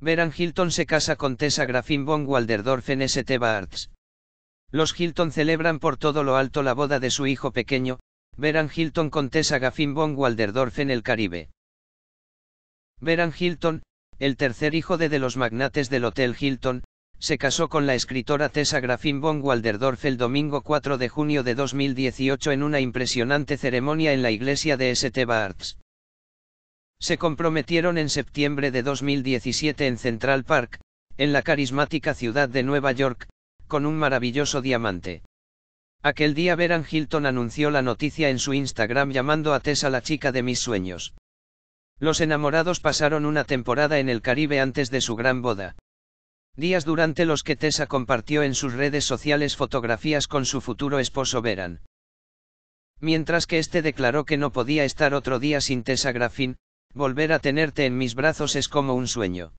Veran Hilton se casa con Tessa Grafin von Walderdorf en St. Barts. Los Hilton celebran por todo lo alto la boda de su hijo pequeño, Veran Hilton con Tessa Grafin von Walderdorf en el Caribe. Veran Hilton, el tercer hijo de, de los magnates del Hotel Hilton, se casó con la escritora Tessa Grafin von Walderdorf el domingo 4 de junio de 2018 en una impresionante ceremonia en la iglesia de St. Barts se comprometieron en septiembre de 2017 en Central Park, en la carismática ciudad de Nueva York, con un maravilloso diamante. Aquel día Veran Hilton anunció la noticia en su Instagram llamando a Tessa la chica de mis sueños. Los enamorados pasaron una temporada en el Caribe antes de su gran boda. Días durante los que Tessa compartió en sus redes sociales fotografías con su futuro esposo Veran. Mientras que este declaró que no podía estar otro día sin Tessa Graffin, Volver a tenerte en mis brazos es como un sueño.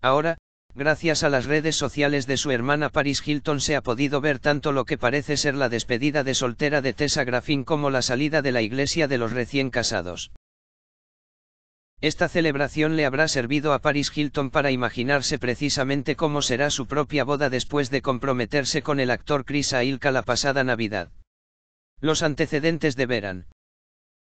Ahora, gracias a las redes sociales de su hermana Paris Hilton se ha podido ver tanto lo que parece ser la despedida de soltera de Tessa Graffin como la salida de la iglesia de los recién casados. Esta celebración le habrá servido a Paris Hilton para imaginarse precisamente cómo será su propia boda después de comprometerse con el actor Chris Ailka la pasada Navidad. Los antecedentes de Veran.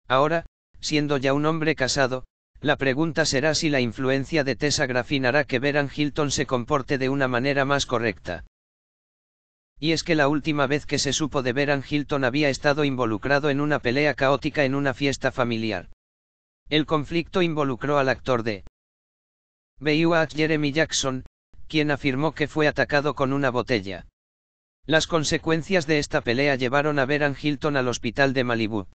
Ahora, Siendo ya un hombre casado, la pregunta será si la influencia de Tessa Graffin hará que Veran Hilton se comporte de una manera más correcta. Y es que la última vez que se supo de Veran Hilton había estado involucrado en una pelea caótica en una fiesta familiar. El conflicto involucró al actor de Baywatch Jeremy Jackson, quien afirmó que fue atacado con una botella. Las consecuencias de esta pelea llevaron a Veran Hilton al hospital de Malibu.